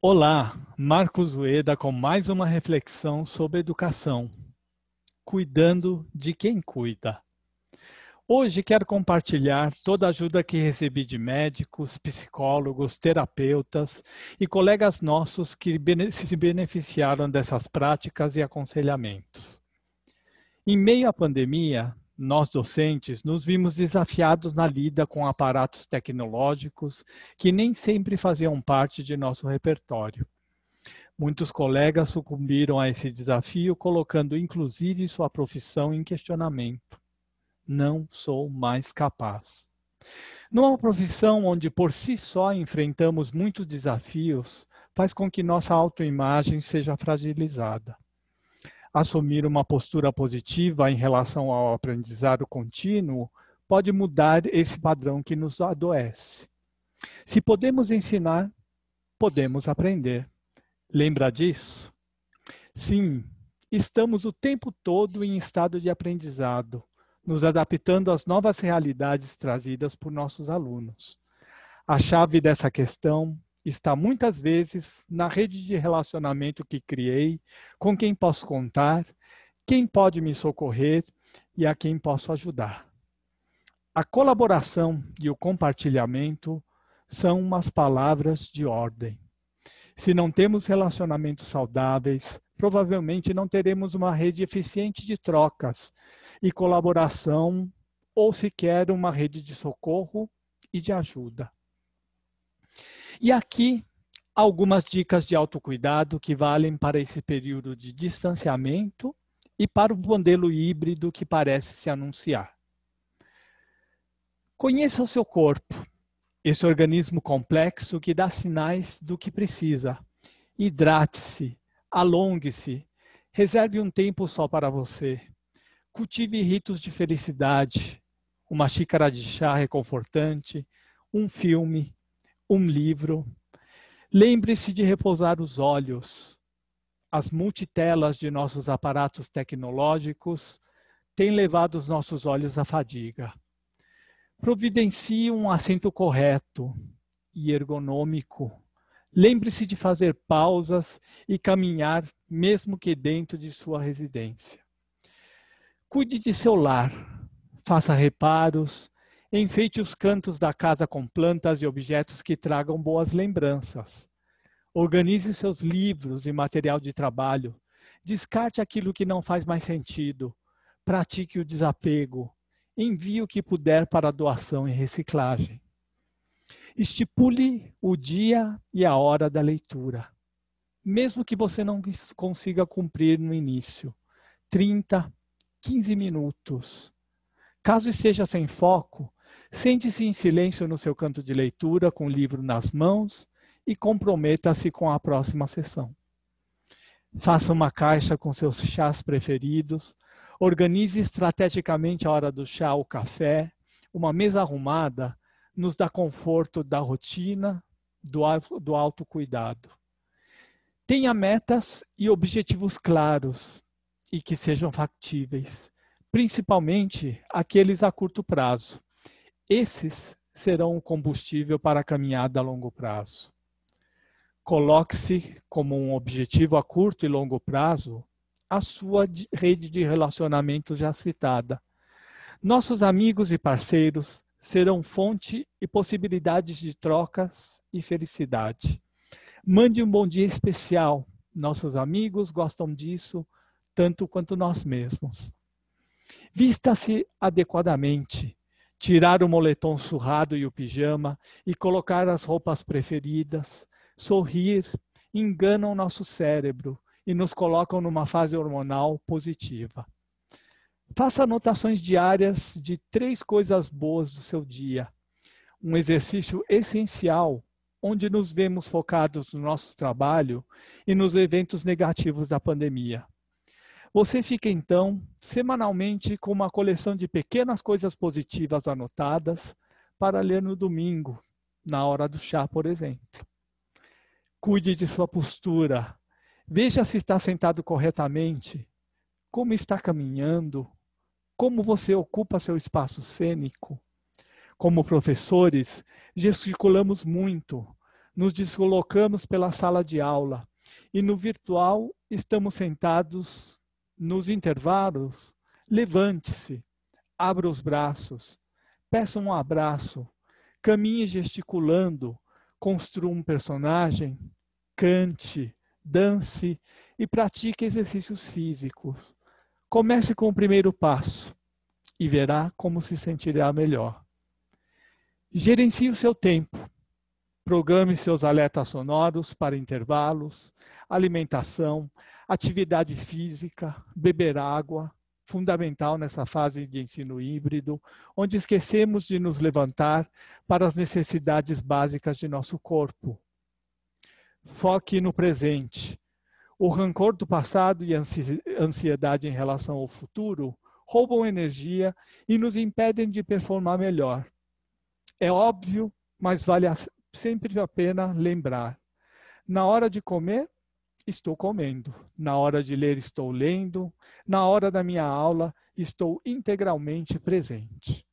Olá, Marcos Ueda com mais uma reflexão sobre educação. Cuidando de quem cuida. Hoje quero compartilhar toda a ajuda que recebi de médicos, psicólogos, terapeutas e colegas nossos que se beneficiaram dessas práticas e aconselhamentos. Em meio à pandemia, nós docentes nos vimos desafiados na lida com aparatos tecnológicos que nem sempre faziam parte de nosso repertório. Muitos colegas sucumbiram a esse desafio, colocando inclusive sua profissão em questionamento. Não sou mais capaz. Numa profissão onde por si só enfrentamos muitos desafios, faz com que nossa autoimagem seja fragilizada assumir uma postura positiva em relação ao aprendizado contínuo pode mudar esse padrão que nos adoece. Se podemos ensinar, podemos aprender. Lembra disso? Sim, estamos o tempo todo em estado de aprendizado, nos adaptando às novas realidades trazidas por nossos alunos. A chave dessa questão está muitas vezes na rede de relacionamento que criei, com quem posso contar, quem pode me socorrer e a quem posso ajudar. A colaboração e o compartilhamento são umas palavras de ordem. Se não temos relacionamentos saudáveis, provavelmente não teremos uma rede eficiente de trocas e colaboração ou sequer uma rede de socorro e de ajuda. E aqui algumas dicas de autocuidado que valem para esse período de distanciamento e para o modelo híbrido que parece se anunciar. Conheça o seu corpo, esse organismo complexo que dá sinais do que precisa. Hidrate-se, alongue-se, reserve um tempo só para você. Cultive ritos de felicidade, uma xícara de chá reconfortante, um filme, um livro. Lembre-se de repousar os olhos. As multitelas de nossos aparatos tecnológicos têm levado os nossos olhos à fadiga. Providencie um assento correto e ergonômico. Lembre-se de fazer pausas e caminhar, mesmo que dentro de sua residência. Cuide de seu lar, faça reparos, Enfeite os cantos da casa com plantas e objetos que tragam boas lembranças. Organize seus livros e material de trabalho. Descarte aquilo que não faz mais sentido. Pratique o desapego. Envie o que puder para doação e reciclagem. Estipule o dia e a hora da leitura, mesmo que você não consiga cumprir no início. 30, 15 minutos. Caso esteja sem foco, Sente-se em silêncio no seu canto de leitura, com o livro nas mãos, e comprometa-se com a próxima sessão. Faça uma caixa com seus chás preferidos, organize estrategicamente a hora do chá ou café. Uma mesa arrumada nos dá conforto da rotina, do, do autocuidado. Tenha metas e objetivos claros e que sejam factíveis, principalmente aqueles a curto prazo. Esses serão o combustível para a caminhada a longo prazo. Coloque-se como um objetivo a curto e longo prazo a sua rede de relacionamento já citada. Nossos amigos e parceiros serão fonte e possibilidades de trocas e felicidade. Mande um bom dia especial. Nossos amigos gostam disso tanto quanto nós mesmos. Vista-se adequadamente tirar o moletom surrado e o pijama e colocar as roupas preferidas, sorrir, enganam nosso cérebro e nos colocam numa fase hormonal positiva. Faça anotações diárias de três coisas boas do seu dia. Um exercício essencial onde nos vemos focados no nosso trabalho e nos eventos negativos da pandemia. Você fica então semanalmente com uma coleção de pequenas coisas positivas anotadas para ler no domingo, na hora do chá, por exemplo. Cuide de sua postura. Veja se está sentado corretamente, como está caminhando, como você ocupa seu espaço cênico. Como professores, gesticulamos muito, nos deslocamos pela sala de aula e no virtual estamos sentados nos intervalos, levante-se, abra os braços, peça um abraço, caminhe gesticulando, construa um personagem, cante, dance e pratique exercícios físicos. Comece com o primeiro passo e verá como se sentirá melhor. Gerencie o seu tempo. Programe seus alertas sonoros para intervalos, alimentação, atividade física, beber água, fundamental nessa fase de ensino híbrido, onde esquecemos de nos levantar para as necessidades básicas de nosso corpo. Foque no presente. O rancor do passado e a ansiedade em relação ao futuro roubam energia e nos impedem de performar melhor. É óbvio, mas vale sempre a pena lembrar. Na hora de comer, estou comendo. Na hora de ler, estou lendo. Na hora da minha aula, estou integralmente presente.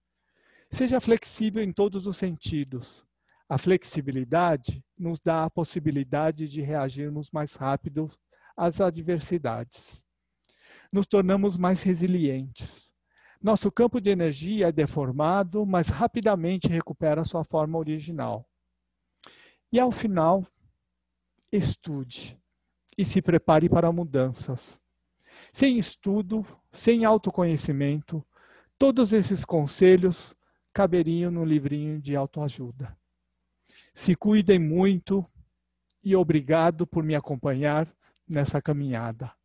Seja flexível em todos os sentidos. A flexibilidade nos dá a possibilidade de reagirmos mais rápido às adversidades. Nos tornamos mais resilientes. Nosso campo de energia é deformado, mas rapidamente recupera sua forma original. E ao final, estude e se prepare para mudanças. Sem estudo, sem autoconhecimento, todos esses conselhos caberiam no livrinho de autoajuda. Se cuidem muito e obrigado por me acompanhar nessa caminhada.